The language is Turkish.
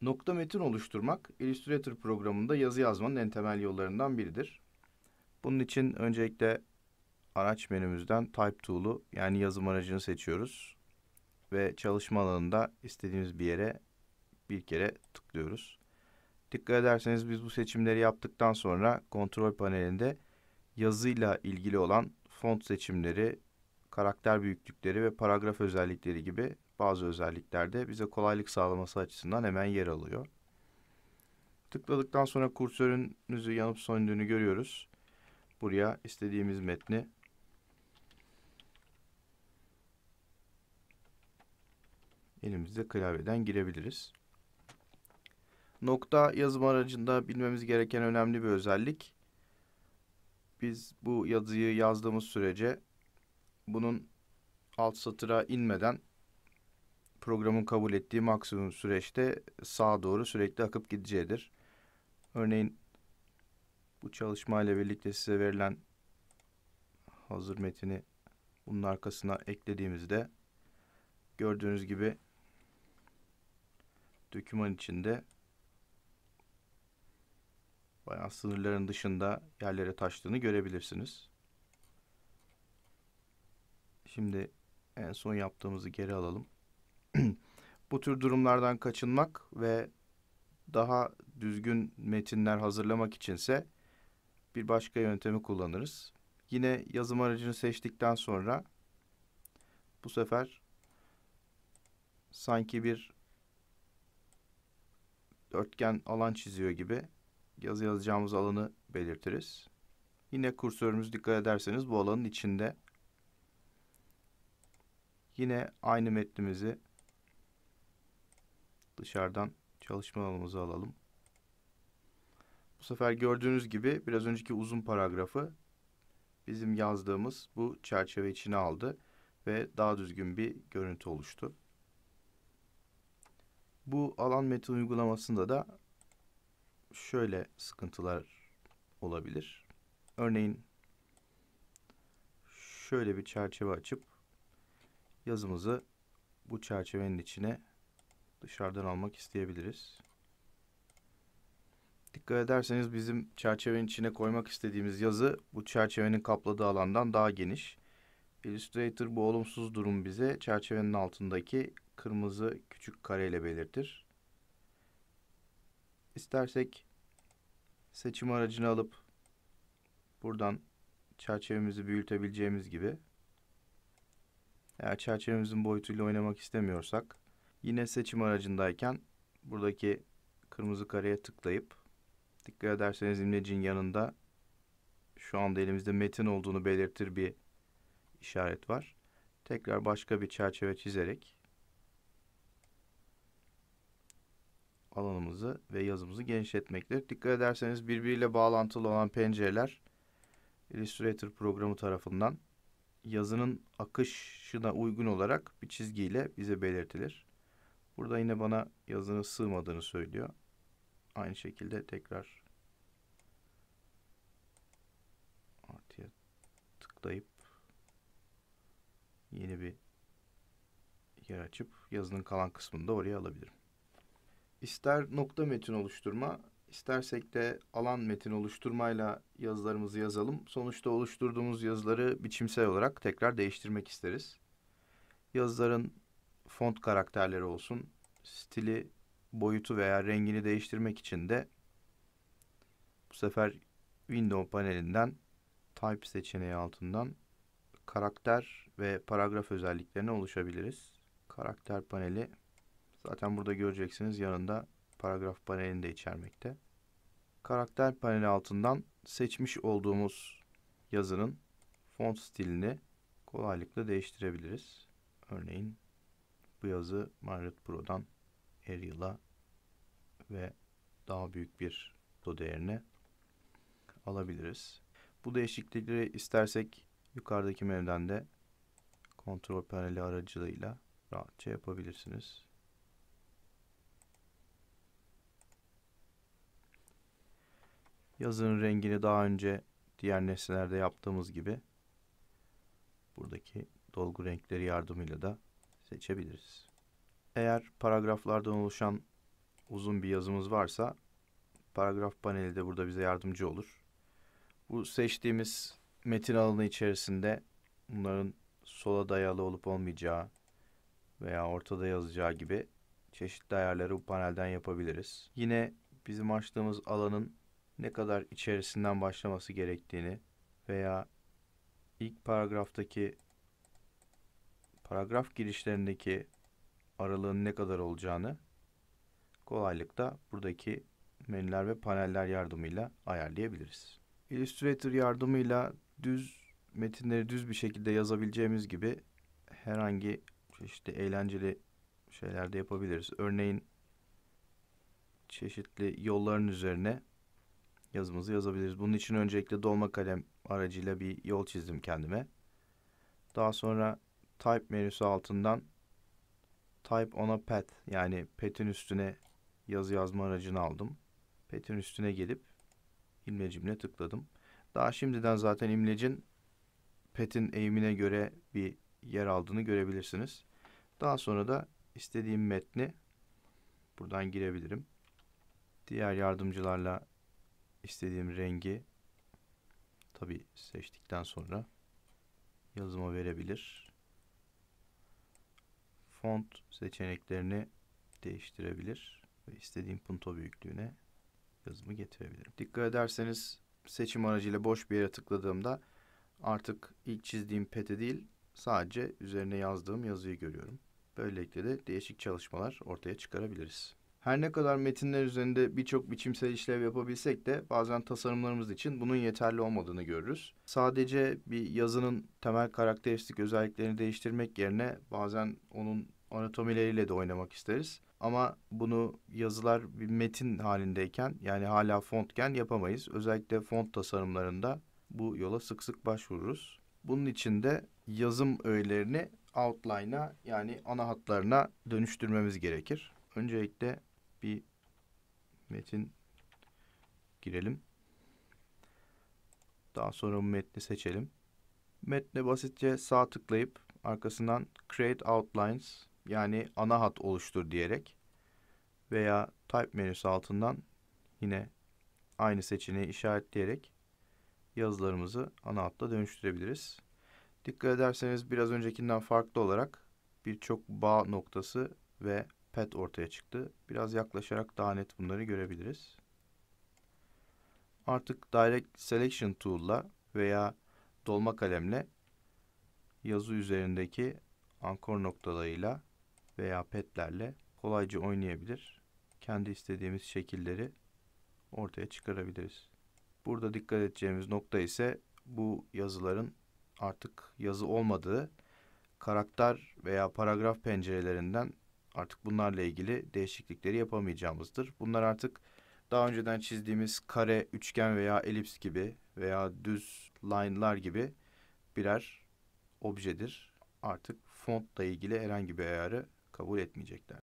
Nokta metin oluşturmak Illustrator programında yazı yazmanın en temel yollarından biridir. Bunun için öncelikle araç menümüzden Type Tool'u yani yazım aracını seçiyoruz. Ve çalışma alanında istediğimiz bir yere bir kere tıklıyoruz. Dikkat ederseniz biz bu seçimleri yaptıktan sonra kontrol panelinde yazıyla ilgili olan font seçimleri, karakter büyüklükleri ve paragraf özellikleri gibi bazı özelliklerde bize kolaylık sağlaması açısından hemen yer alıyor. Tıkladıktan sonra kursörünüzü yanıp söndüğünü görüyoruz. Buraya istediğimiz metni elimizde klavyeden girebiliriz. Nokta yazım aracında bilmemiz gereken önemli bir özellik. Biz bu yazıyı yazdığımız sürece bunun alt satıra inmeden programın kabul ettiği maksimum süreçte sağa doğru sürekli akıp gideceğidir. Örneğin bu çalışmayla birlikte size verilen hazır metini bunun arkasına eklediğimizde gördüğünüz gibi döküman içinde bayağı sınırların dışında yerlere taştığını görebilirsiniz. Şimdi en son yaptığımızı geri alalım. bu tür durumlardan kaçınmak ve daha düzgün metinler hazırlamak içinse bir başka yöntemi kullanırız. Yine yazım aracını seçtikten sonra bu sefer sanki bir dörtgen alan çiziyor gibi yazı yazacağımız alanı belirtiriz. Yine kursörümüz dikkat ederseniz bu alanın içinde. Yine aynı metnimizi dışarıdan çalışma alanımızı alalım. Bu sefer gördüğünüz gibi biraz önceki uzun paragrafı bizim yazdığımız bu çerçeve içine aldı ve daha düzgün bir görüntü oluştu. Bu alan metin uygulamasında da şöyle sıkıntılar olabilir. Örneğin şöyle bir çerçeve açıp yazımızı bu çerçevenin içine dışarıdan almak isteyebiliriz. Dikkat ederseniz bizim çerçevenin içine koymak istediğimiz yazı bu çerçevenin kapladığı alandan daha geniş. Illustrator bu olumsuz durum bize çerçevenin altındaki kırmızı küçük kareyle belirtir. İstersek seçim aracını alıp buradan çerçevemizi büyütebileceğimiz gibi eğer çerçevemizin boyutuyla oynamak istemiyorsak Yine seçim aracındayken buradaki kırmızı kareye tıklayıp dikkat ederseniz imlecin yanında şu anda elimizde metin olduğunu belirtir bir işaret var. Tekrar başka bir çerçeve çizerek alanımızı ve yazımızı genişletmektir. Dikkat ederseniz birbiriyle bağlantılı olan pencereler Illustrator programı tarafından yazının akışına uygun olarak bir çizgiyle bize belirtilir. Burada yine bana yazının sığmadığını söylüyor. Aynı şekilde tekrar artıya tıklayıp yeni bir yer açıp yazının kalan kısmını da oraya alabilirim. İster nokta metin oluşturma, istersek de alan metin oluşturmayla yazılarımızı yazalım. Sonuçta oluşturduğumuz yazıları biçimsel olarak tekrar değiştirmek isteriz. Yazıların font karakterleri olsun stili, boyutu veya rengini değiştirmek için de bu sefer Window panelinden Type seçeneği altından karakter ve paragraf özelliklerine ulaşabiliriz. Karakter paneli zaten burada göreceksiniz yanında paragraf panelini de içermekte. Karakter paneli altından seçmiş olduğumuz yazının font stilini kolaylıkla değiştirebiliriz. Örneğin bu yazı Marit Pro'dan Arial'a ve daha büyük bir do değerine alabiliriz. Bu değişiklikleri istersek yukarıdaki menüden de kontrol paneli aracılığıyla rahatça yapabilirsiniz. Yazının rengini daha önce diğer nesnelerde yaptığımız gibi buradaki dolgu renkleri yardımıyla da seçebiliriz. Eğer paragraflardan oluşan uzun bir yazımız varsa paragraf paneli de burada bize yardımcı olur. Bu seçtiğimiz metin alanı içerisinde bunların sola dayalı olup olmayacağı veya ortada yazacağı gibi çeşitli ayarları bu panelden yapabiliriz. Yine bizim açtığımız alanın ne kadar içerisinden başlaması gerektiğini veya ilk paragraftaki paragraf girişlerindeki aralığın ne kadar olacağını kolaylıkla buradaki menüler ve paneller yardımıyla ayarlayabiliriz. Illustrator yardımıyla düz metinleri düz bir şekilde yazabileceğimiz gibi herhangi çeşitli eğlenceli şeyler de yapabiliriz. Örneğin çeşitli yolların üzerine yazımızı yazabiliriz. Bunun için öncelikle dolma kalem aracıyla bir yol çizdim kendime. Daha sonra type menüsü altından type ona pet yani pet'in üstüne yazı yazma aracını aldım. Pet'in üstüne gelip imlecimle tıkladım. Daha şimdiden zaten imlecin pet'in eğimine göre bir yer aldığını görebilirsiniz. Daha sonra da istediğim metni buradan girebilirim. Diğer yardımcılarla istediğim rengi tabi seçtikten sonra yazıma verebilir font seçeneklerini değiştirebilir ve istediğim punto büyüklüğüne yazımı getirebilirim. Dikkat ederseniz seçim aracıyla boş bir yere tıkladığımda artık ilk çizdiğim pete değil sadece üzerine yazdığım yazıyı görüyorum. Böylelikle de değişik çalışmalar ortaya çıkarabiliriz. Her ne kadar metinler üzerinde birçok biçimsel işlev yapabilsek de bazen tasarımlarımız için bunun yeterli olmadığını görürüz. Sadece bir yazının temel karakteristik özelliklerini değiştirmek yerine bazen onun anatomileriyle de oynamak isteriz. Ama bunu yazılar bir metin halindeyken yani hala fontken yapamayız. Özellikle font tasarımlarında bu yola sık sık başvururuz. Bunun için de yazım öğelerini outline'a yani ana hatlarına dönüştürmemiz gerekir. Öncelikle bir metin girelim. Daha sonra bu metni seçelim. Metne basitçe sağ tıklayıp arkasından Create Outlines yani ana hat oluştur diyerek veya Type menüsü altından yine aynı seçeneği işaretleyerek yazılarımızı ana hatta dönüştürebiliriz. Dikkat ederseniz biraz öncekinden farklı olarak birçok bağ noktası ve pet ortaya çıktı. Biraz yaklaşarak daha net bunları görebiliriz. Artık Direct Selection Tool'la veya dolma kalemle yazı üzerindeki ankor noktalarıyla veya petlerle kolayca oynayabilir. Kendi istediğimiz şekilleri ortaya çıkarabiliriz. Burada dikkat edeceğimiz nokta ise bu yazıların artık yazı olmadığı karakter veya paragraf pencerelerinden Artık bunlarla ilgili değişiklikleri yapamayacağımızdır. Bunlar artık daha önceden çizdiğimiz kare, üçgen veya elips gibi veya düz line'lar gibi birer objedir. Artık fontla ilgili herhangi bir ayarı kabul etmeyecekler.